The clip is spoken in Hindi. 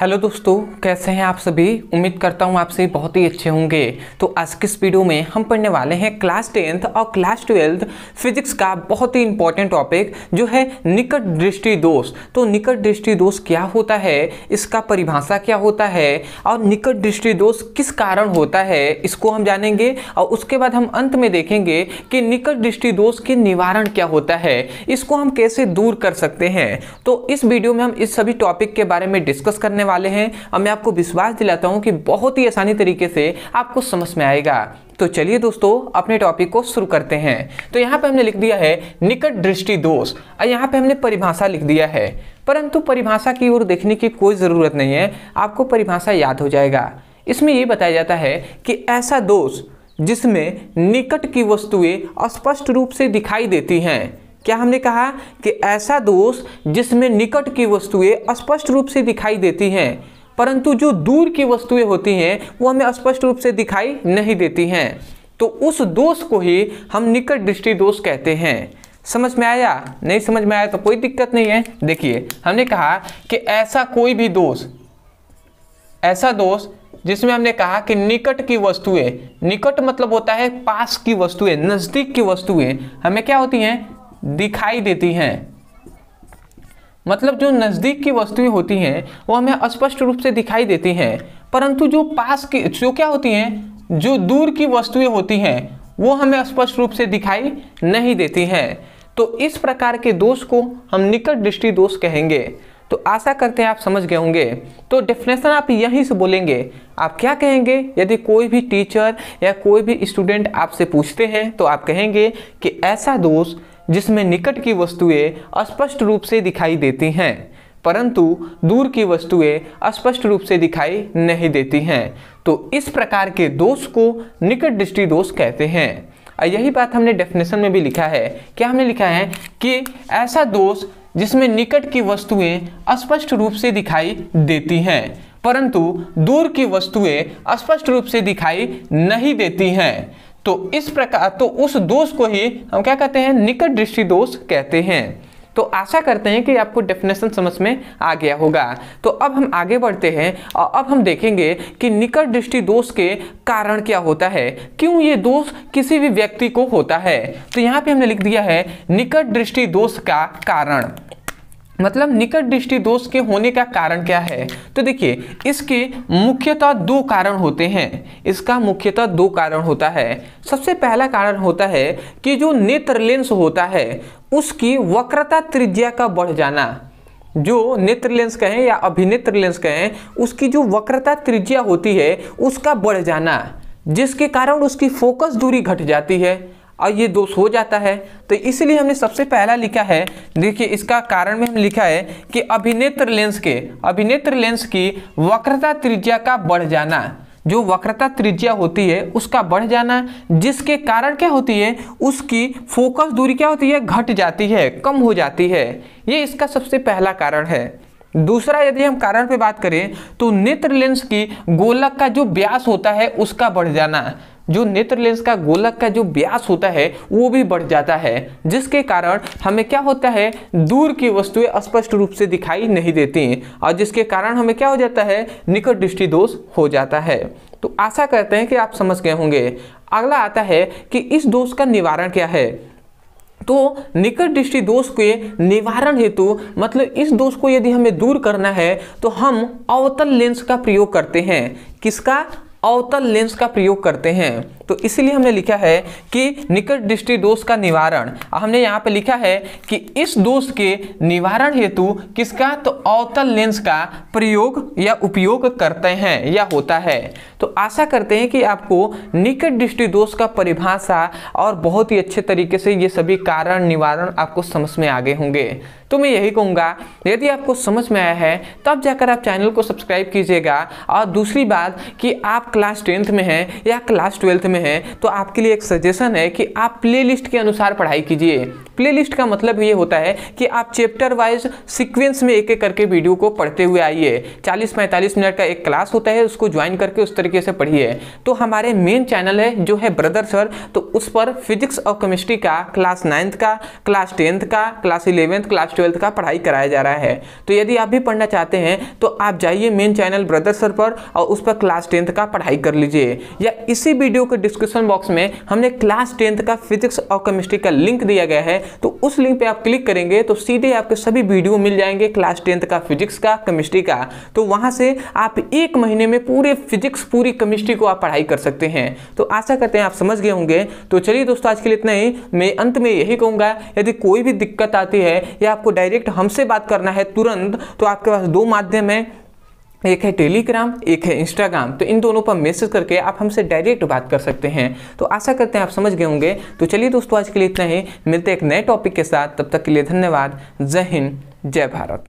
हेलो दोस्तों कैसे हैं आप सभी उम्मीद करता हूं आपसे बहुत ही अच्छे होंगे तो आज की इस वीडियो में हम पढ़ने वाले हैं क्लास टेंथ और क्लास ट्वेल्थ फिजिक्स का बहुत ही इंपॉर्टेंट टॉपिक जो है निकट दृष्टि दोष तो निकट दृष्टि दोष क्या होता है इसका परिभाषा क्या होता है और निकट दृष्टि दोष किस कारण होता है इसको हम जानेंगे और उसके बाद हम अंत में देखेंगे कि निकट दृष्टि दोष के निवारण क्या होता है इसको हम कैसे दूर कर सकते हैं तो इस वीडियो में हम इस सभी टॉपिक के बारे में डिस्कस करने करने वाले हैं और मैं आपको विश्वास दिलाता हूँ कि बहुत ही आसानी तरीके से आपको समझ में आएगा तो चलिए दोस्तों अपने टॉपिक को शुरू करते हैं तो यहाँ पे हमने लिख दिया है निकट दृष्टि दोष और यहाँ पे हमने परिभाषा लिख दिया है परंतु परिभाषा की ओर देखने की कोई ज़रूरत नहीं है आपको परिभाषा याद हो जाएगा इसमें ये बताया जाता है कि ऐसा दोष जिसमें निकट की वस्तुएं अस्पष्ट रूप से दिखाई देती हैं क्या हमने कहा कि ऐसा दोष जिसमें निकट की वस्तुएं स्पष्ट रूप से दिखाई देती हैं परंतु जो दूर की वस्तुएं होती हैं वो हमें स्पष्ट रूप से दिखाई नहीं देती हैं तो उस दोष को ही हम निकट दृष्टि दोष कहते हैं समझ में आया नहीं समझ में आया तो कोई दिक्कत नहीं है देखिए हमने कहा कि ऐसा कोई भी दोष ऐसा दोष जिसमें हमने कहा कि निकट की वस्तुएं निकट मतलब होता है पास की वस्तुएं नज़दीक की वस्तुएं हमें क्या होती हैं दिखाई देती हैं मतलब जो नज़दीक की वस्तुएं होती हैं वो हमें स्पष्ट रूप से दिखाई देती हैं परंतु जो पास की जो क्या होती हैं जो दूर की वस्तुएं होती हैं वो हमें स्पष्ट रूप से दिखाई नहीं देती हैं तो इस प्रकार के दोष को हम निकट दृष्टि दोष कहेंगे तो आशा करते हैं आप समझ गए होंगे तो डेफिनेशन आप यहीं से बोलेंगे आप क्या कहेंगे यदि कोई भी टीचर या कोई भी स्टूडेंट आपसे पूछते हैं तो आप कहेंगे कि ऐसा दोष जिसमें निकट की वस्तुएं स्पष्ट रूप से दिखाई देती हैं परंतु दूर की वस्तुएं स्पष्ट रूप से दिखाई नहीं देती हैं तो इस प्रकार के दोष को निकट दृष्टि दोष कहते हैं यही बात हमने डेफिनेशन में भी लिखा है क्या हमने लिखा है कि ऐसा दोष जिसमें निकट की वस्तुएं स्पष्ट रूप से दिखाई देती हैं परंतु दूर की वस्तुएं स्पष्ट रूप से दिखाई नहीं देती हैं तो इस प्रकार तो उस दोष को ही हम क्या कहते हैं निकट दृष्टि दोष कहते हैं तो आशा करते हैं कि आपको डेफिनेशन समझ में आ गया होगा तो अब हम आगे बढ़ते हैं और अब हम देखेंगे कि निकट दृष्टि दोष के कारण क्या होता है क्यों ये दोष किसी भी व्यक्ति को होता है तो यहाँ पे हमने लिख दिया है निकट दृष्टि दोष का कारण मतलब निकट दृष्टि दोष के होने का कारण क्या है तो देखिए इसके मुख्यतः दो कारण होते हैं इसका मुख्यतः दो कारण होता है सबसे पहला कारण होता है कि जो नेत्र लेंस होता है उसकी वक्रता त्रिज्या का बढ़ जाना जो नेत्र लेंस कहें या अभिनेत्र लेंस कहें उसकी जो वक्रता त्रिज्या होती है उसका बढ़ जाना जिसके कारण उसकी फोकस दूरी घट जाती है और ये दोष हो जाता है तो इसलिए हमने सबसे पहला लिखा है देखिए इसका कारण में हम लिखा है कि अभिनेत्र लेंस के अभिनेत्र लेंस की वक्रता त्रिज्या का बढ़ जाना जो वक्रता त्रिज्या होती है उसका बढ़ जाना जिसके कारण क्या होती है उसकी फोकस दूरी क्या होती है घट जाती है कम हो जाती है ये इसका सबसे पहला कारण है दूसरा यदि हम कारण पे बात करें तो नेत्र लेंस की गोलक का जो व्यास होता है उसका बढ़ जाना जो नेत्र लेंस का गोलक का जो व्यास होता है वो भी बढ़ जाता है जिसके कारण हमें क्या होता है दूर की वस्तुएं स्पष्ट रूप से दिखाई नहीं देती और जिसके कारण हमें क्या हो जाता है निकट दृष्टि दोष हो जाता है तो आशा करते हैं कि आप समझ गए होंगे अगला आता है कि इस दोष का निवारण क्या है तो निकट दृष्टि दोष के निवारण हेतु मतलब इस दोष को यदि हमें दूर करना है तो हम अवतल लेंस का प्रयोग करते हैं किसका अवतल लेंस का प्रयोग करते हैं तो इसीलिए हमने लिखा है कि निकट दृष्टि दोष का निवारण हमने यहाँ पे लिखा है कि इस दोष के निवारण हेतु किसका तो अवतल लेंस का प्रयोग या उपयोग करते हैं या होता है तो आशा करते हैं कि आपको निकट दृष्टि दोष का परिभाषा और बहुत ही अच्छे तरीके से ये सभी कारण निवारण आपको समझ में आगे होंगे तो मैं यही कहूँगा यदि आपको समझ में आया है तब जाकर आप चैनल को सब्सक्राइब कीजिएगा और दूसरी बात कि आप क्लास टेंथ में हैं या क्लास ट्वेल्थ में हैं तो आपके लिए एक सजेशन है कि आप प्लेलिस्ट के अनुसार पढ़ाई कीजिए प्लेलिस्ट का मतलब ये होता है कि आप चैप्टर वाइज सीक्वेंस में एक एक करके वीडियो को पढ़ते हुए आइए 40-45 मिनट का एक क्लास होता है उसको ज्वाइन करके उस तरीके से पढ़िए तो हमारे मेन चैनल है जो है ब्रदर सर तो उस पर फिजिक्स और केमिस्ट्री का क्लास नाइन्थ का क्लास टेंथ का क्लास इलेवेंथ क्लास ट्वेल्थ का पढ़ाई कराया जा रहा है तो यदि आप भी पढ़ना चाहते हैं तो आप जाइए मेन चैनल ब्रदर सर पर और उस पर क्लास टेंथ का पढ़ाई कर लीजिए या इसी वीडियो को डिस्क्रिप्शन बॉक्स में हमने क्लास टेंथ का फिजिक्स और केमिस्ट्री का लिंक दिया गया है तो उस लिंक पे आप क्लिक करेंगे तो सीधे आपके सभी वीडियो मिल जाएंगे क्लास टेंथ का फिजिक्स का केमिस्ट्री का तो वहाँ से आप एक महीने में पूरे फिजिक्स पूरी केमिस्ट्री को आप पढ़ाई कर सकते हैं तो आशा करते हैं आप समझ गए होंगे तो चलिए दोस्तों आज के लिए इतना ही मैं अंत में यही कहूँगा यदि कोई भी दिक्कत आती है या आपको डायरेक्ट हमसे बात करना है तुरंत तो आपके पास दो माध्यम है एक है टेलीग्राम एक है इंस्टाग्राम तो इन दोनों पर मैसेज करके आप हमसे डायरेक्ट बात कर सकते हैं तो आशा करते हैं आप समझ गए होंगे तो चलिए दोस्तों आज के लिए इतना ही मिलते हैं एक नए टॉपिक के साथ तब तक के लिए धन्यवाद जय हिंद जय भारत